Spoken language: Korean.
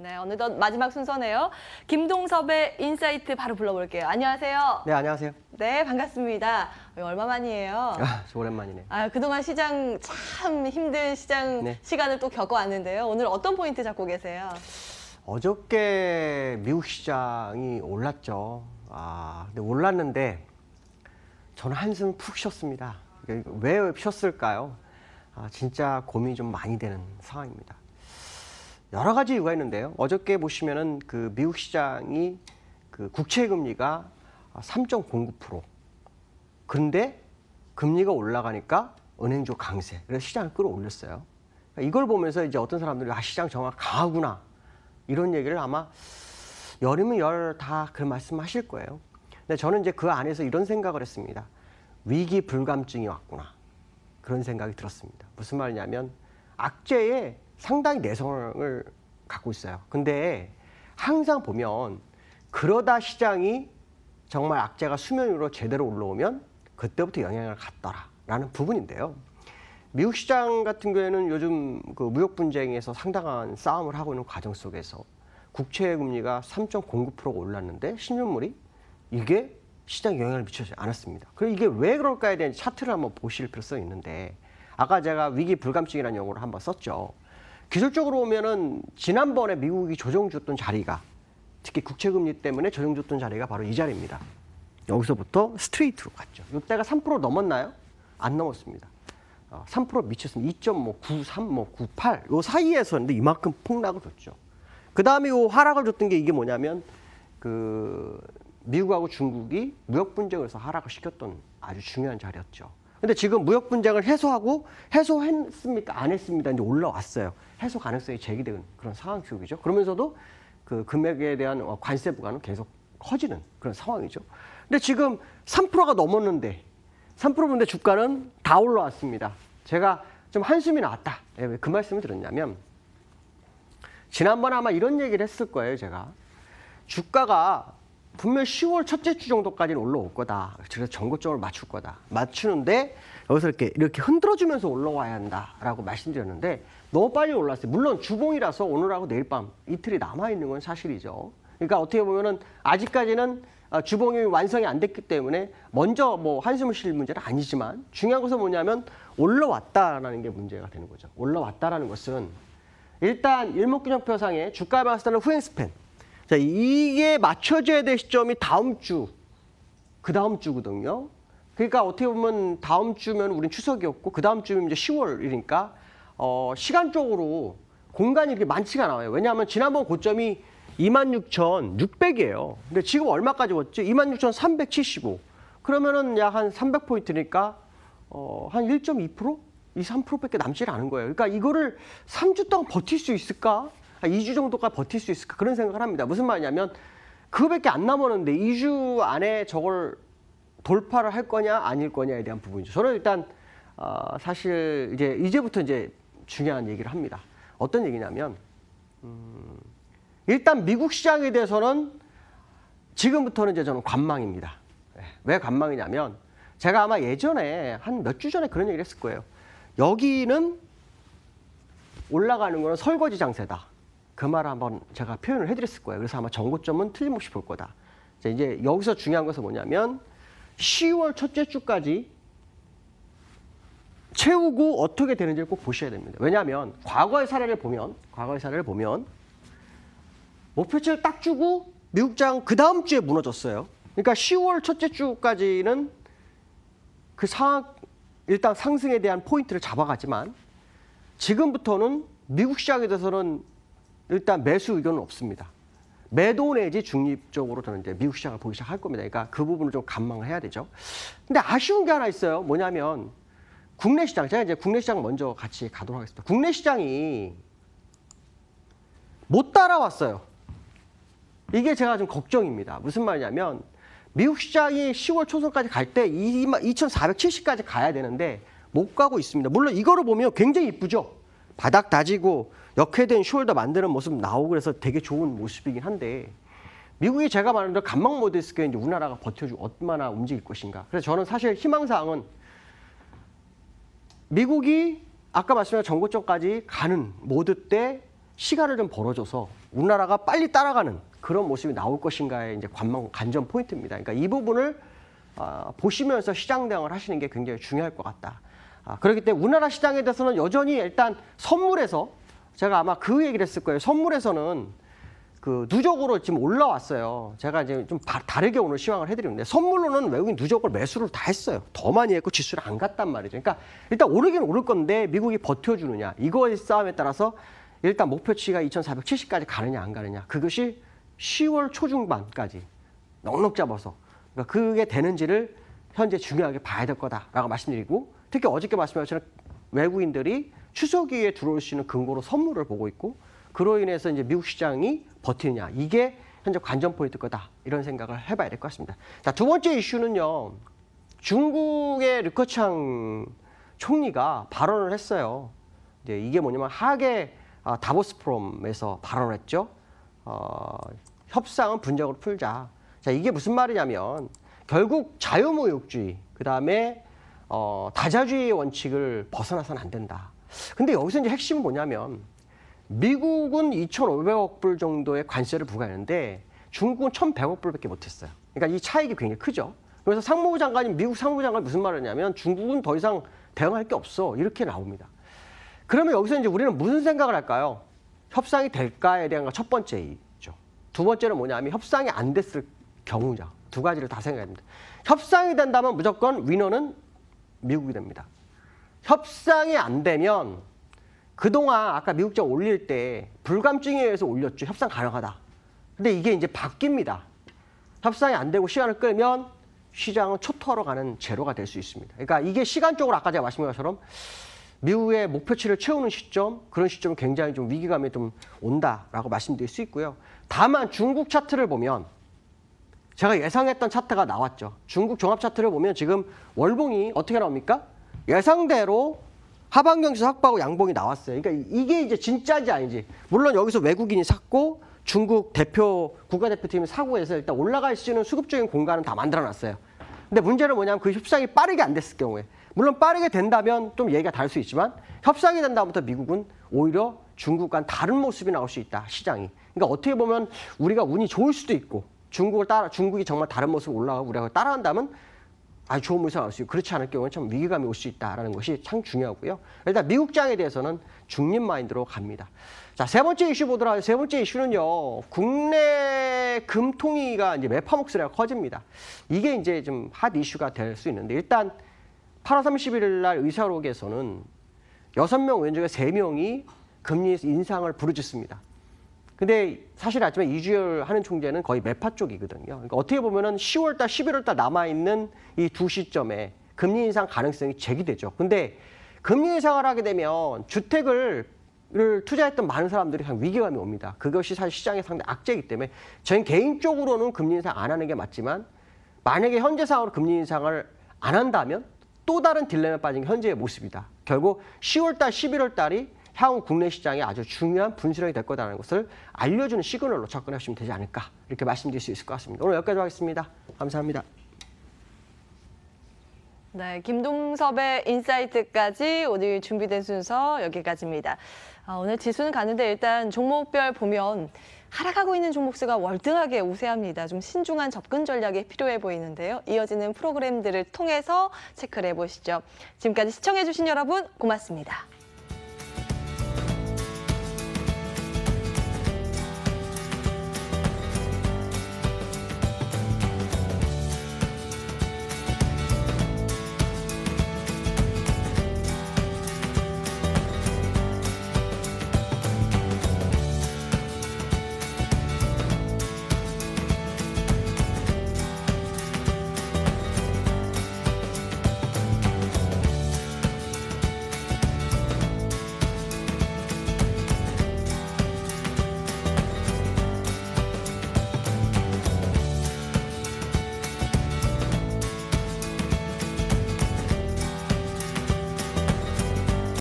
네, 어느덧 마지막 순서네요. 김동섭의 인사이트 바로 불러볼게요. 안녕하세요. 네, 안녕하세요. 네, 반갑습니다. 얼마 만이에요? 아, 저오랜만이네 아, 그동안 시장 참 힘든 시장 네. 시간을 또 겪어왔는데요. 오늘 어떤 포인트 잡고 계세요? 어저께 미국 시장이 올랐죠. 아, 근데 올랐는데 저는 한숨 푹 쉬었습니다. 왜 쉬었을까요? 아, 진짜 고민이 좀 많이 되는 상황입니다. 여러 가지 이유가 있는데요. 어저께 보시면은 그 미국 시장이 그 국채 금리가 3.09% 근데 금리가 올라가니까 은행주 강세. 그래서 시장을 끌어올렸어요. 그러니까 이걸 보면서 이제 어떤 사람들이 아 시장 정말 강하구나 이런 얘기를 아마 여름은 열 다그런 말씀하실 거예요. 근데 저는 이제 그 안에서 이런 생각을 했습니다. 위기 불감증이 왔구나 그런 생각이 들었습니다. 무슨 말이냐면 악재에 상당히 내성을 갖고 있어요. 근데 항상 보면 그러다 시장이 정말 악재가 수면 위로 제대로 올라오면 그때부터 영향을 갖더라라는 부분인데요. 미국 시장 같은 경우에는 요즘 그 무역 분쟁에서 상당한 싸움을 하고 있는 과정 속에서 국채 금리가 3.09%가 올랐는데 신용물이 이게 시장에 영향을 미치지 않았습니다. 그럼 이게 왜 그럴까에 대한 차트를 한번 보실 필요성이 있는데 아까 제가 위기 불감증이라는 용어를 한번 썼죠. 기술적으로 보면은 지난번에 미국이 조정줬던 자리가 특히 국채금리 때문에 조정줬던 자리가 바로 이 자리입니다. 여기서부터 스트레이트로 갔죠. 이때가 3% 넘었나요? 안 넘었습니다. 3% 어, 미쳤습니다. 2.5, 9, 뭐 98. 요사이에서근데 이만큼 폭락을 줬죠. 그 다음에 요 하락을 줬던 게 이게 뭐냐면 그 미국하고 중국이 무역 분쟁을해서 하락을 시켰던 아주 중요한 자리였죠. 근데 지금 무역 분쟁을 해소하고 해소했습니까? 안 했습니다. 이제 올라왔어요. 해소 가능성이 제기된 그런 상황 교육이죠. 그러면서도 그 금액에 대한 어, 관세 부과는 계속 커지는 그런 상황이죠. 근데 지금 3%가 넘었는데 3%인데 주가는 다 올라왔습니다. 제가 좀 한숨이 나왔다. 예, 왜그 말씀을 드렸냐면 지난번에 아마 이런 얘기를 했을 거예요, 제가. 주가가 분명 히 10월 첫째 주 정도까지는 올라올 거다. 그래서 전고점을 맞출 거다. 맞추는데 여기서 이렇게 이렇게 흔들어주면서 올라와야 한다라고 말씀드렸는데 너무 빨리 올랐어요. 물론 주봉이라서 오늘하고 내일 밤 이틀이 남아 있는 건 사실이죠. 그러니까 어떻게 보면은 아직까지는 어, 주봉이 완성이 안 됐기 때문에 먼저 뭐 한숨을 쉴 문제는 아니지만 중요한 것은 뭐냐면 올라왔다라는 게 문제가 되는 거죠. 올라왔다라는 것은 일단 일목균형표상의 주가 방향 스타는 후행 스팬 자, 이게 맞춰져야 될 시점이 다음 주, 그 다음 주거든요. 그러니까 어떻게 보면 다음 주면 우린 추석이었고, 그 다음 주면 이제 10월이니까, 어, 시간적으로 공간이 이렇게 많지가 않아요. 왜냐하면 지난번 고점이 26,600이에요. 근데 지금 얼마까지 왔죠? 26,375. 그러면은 약 한 300포인트니까, 어, 한 1.2%? 2, 3%밖에 남질 않은 거예요. 그러니까 이거를 3주 동안 버틸 수 있을까? 한 2주 정도가 버틸 수 있을까 그런 생각을 합니다. 무슨 말이냐면 그거밖에 안 남았는데 2주 안에 저걸 돌파를 할 거냐 아닐 거냐에 대한 부분이죠. 저는 일단 어, 사실 이제 이제부터 이제 중요한 얘기를 합니다. 어떤 얘기냐면 음, 일단 미국 시장에 대해서는 지금부터는 이제 저는 관망입니다. 예. 왜 관망이냐면 제가 아마 예전에 한 몇 주 전에 그런 얘기를 했을 거예요. 여기는 올라가는 거는 설거지 장세다. 그 말을 한번 제가 표현을 해드렸을 거예요. 그래서 아마 정고점은 틀림없이 볼 거다. 이제 여기서 중요한 것은 뭐냐면 10월 첫째 주까지 채우고 어떻게 되는지를 꼭 보셔야 됩니다. 왜냐하면 과거의 사례를 보면 과거의 사례를 보면 목표치를 딱 주고 미국장 그 다음 주에 무너졌어요. 그러니까 10월 첫째 주까지는 그 상, 황 일단 상승에 대한 포인트를 잡아가지만 지금부터는 미국 시장에 대해서는 일단 매수 의견은 없습니다. 매도 내지 중립적으로 저는 이제 미국 시장을 보기 시작할 겁니다. 그러니까 그 부분을 좀감망 해야 되죠. 근데 아쉬운 게 하나 있어요. 뭐냐면 국내 시장, 제가 이제 국내 시장 먼저 같이 가도록 하겠습니다. 국내 시장이 못 따라왔어요. 이게 제가 좀 걱정입니다. 무슨 말이냐면 미국 시장이 10월 초순까지 갈 때 2470까지 가야 되는데 못 가고 있습니다. 물론 이거를 보면 굉장히 이쁘죠. 바닥 다지고 역회된 숄더 만드는 모습 나오고 그래서 되게 좋은 모습이긴 한데 미국이 제가 말한 대로 감망 모드에 있을 경우 우리나라가 버텨주고 얼마나 움직일 것인가. 그래서 저는 사실 희망사항은 미국이 아까 말씀하신 정고점까지 가는 모드 때 시간을 좀 벌어줘서 우리나라가 빨리 따라가는 그런 모습이 나올 것인가의 이제 관망 간전 포인트입니다. 그러니까 이 부분을 아, 보시면서 시장 대응을 하시는 게 굉장히 중요할 것 같다. 아, 그렇기 때문에 우리나라 시장에 대해서는 여전히 일단 선물에서 제가 아마 그 얘기를 했을 거예요. 선물에서는 그 누적으로 지금 올라왔어요. 제가 이제 좀 다르게 오늘 시황을 해드리는데 선물로는 외국인 누적을 매수를 다 했어요. 더 많이 했고 지수를 안 갔단 말이죠. 그러니까 일단 오르긴 오를 건데 미국이 버텨주느냐 이거의 싸움에 따라서 일단 목표치가 2,470까지 가느냐 안 가느냐 그것이 10월 초중반까지 넉넉 잡아서 그러니까 그게 되는지를 현재 중요하게 봐야 될 거다라고 말씀드리고 특히 어저께 말씀하신 외국인들이 추석기에 들어올 수 있는 근거로 선물을 보고 있고 그로 인해서 이제 미국 시장이 버티느냐 이게 현재 관전 포인트 거다 이런 생각을 해봐야 될 것 같습니다. 자, 두 번째 이슈는요. 중국의 르커창 총리가 발언을 했어요. 이제 이게 뭐냐면 하계 아, 다보스 프롬에서 발언을 했죠. 어, 협상은 분쟁으로 풀자. 자, 이게 무슨 말이냐면 결국 자유무역주의, 그 다음에 어, 다자주의 원칙을 벗어나선안 된다. 근데 여기서 이제 핵심은 뭐냐면 미국은 2,500억 불 정도의 관세를 부과하는데 중국은 1,100억 불밖에 못했어요. 그러니까 이 차익이 굉장히 크죠. 그래서 상무부 장관이 미국 상무부 장관이 무슨 말을 하냐면 중국은 더 이상 대응할 게 없어 이렇게 나옵니다. 그러면 여기서 이제 우리는 무슨 생각을 할까요? 협상이 될까에 대한 첫 번째이죠. 두 번째는 뭐냐면 협상이 안 됐을 경우죠. 두 가지를 다생각해야됩니다 협상이 된다면 무조건 위너는 미국이 됩니다. 협상이 안 되면 그동안 아까 미국적 올릴 때 불감증에 의해서 올렸죠. 협상 가능하다. 근데 이게 이제 바뀝니다. 협상이 안 되고 시간을 끌면 시장은 초토화로 가는 제로가 될 수 있습니다. 그러니까 이게 시간적으로 아까 제가 말씀드린 것처럼 미국의 목표치를 채우는 시점, 그런 시점은 굉장히 좀 위기감이 좀 온다라고 말씀드릴 수 있고요. 다만 중국 차트를 보면 제가 예상했던 차트가 나왔죠. 중국 종합 차트를 보면 지금 월봉이 어떻게 나옵니까? 예상대로 하반경에서 삭바하고 양봉이 나왔어요. 그러니까 이게 이제 진짜인지 아닌지. 물론 여기서 외국인이 샀고 중국 대표 국가대표팀이 사고해서 일단 올라갈 수 있는 수급적인 공간은 다 만들어놨어요. 근데 문제는 뭐냐면 그 협상이 빠르게 안 됐을 경우에 물론 빠르게 된다면 좀 얘기가 다를 수 있지만 협상이 된 다음부터 미국은 오히려 중국과는 다른 모습이 나올 수 있다 시장이. 그러니까 어떻게 보면 우리가 운이 좋을 수도 있고 중국을 따라 중국이 정말 다른 모습 으로 올라가고 우리가 따라간다면 아주 좋은 물상 나올 수 있고 그렇지 않을 경우는 참 위기감이 올 수 있다라는 것이 참 중요하고요. 일단 미국장에 대해서는 중립 마인드로 갑니다. 자, 세 번째 이슈 보도록 하죠. 세 번째 이슈는요. 국내 금통위가 이제 매파 목소리가 커집니다. 이게 이제 좀 핫 이슈가 될 수 있는데 일단 8월 31일 날 의사록에서는 여섯 명원중에 세명이 금리 인상을 부르짖습니다. 근데 사실 아침에 이주열 하는 총재는 거의 매파 쪽이거든요. 그러니까 어떻게 보면은 10월 달, 11월 달 남아 있는 이 두 시점에 금리 인상 가능성이 제기되죠. 근데 금리 인상을 하게 되면 주택을 투자했던 많은 사람들이 그냥 위기감이 옵니다. 그것이 사실 시장에 상대 악재이기 때문에 저는 개인적으로는 금리 인상 안 하는 게 맞지만 만약에 현재 상황으로 금리 인상을 안 한다면 또 다른 딜레마 빠진 게 현재의 모습이다. 결국 10월 달, 11월 달이 향후 국내 시장에 아주 중요한 분수령이 될 거다라는 것을 알려주는 시그널로 접근하시면 되지 않을까 이렇게 말씀드릴 수 있을 것 같습니다. 오늘 여기까지 하겠습니다. 감사합니다. 네, 김동섭의 인사이트까지 오늘 준비된 순서 여기까지입니다. 아, 오늘 지수는 가는데 일단 종목별 보면 하락하고 있는 종목수가 월등하게 우세합니다. 좀 신중한 접근 전략이 필요해 보이는데요. 이어지는 프로그램들을 통해서 체크를 해보시죠. 지금까지 시청해주신 여러분 고맙습니다.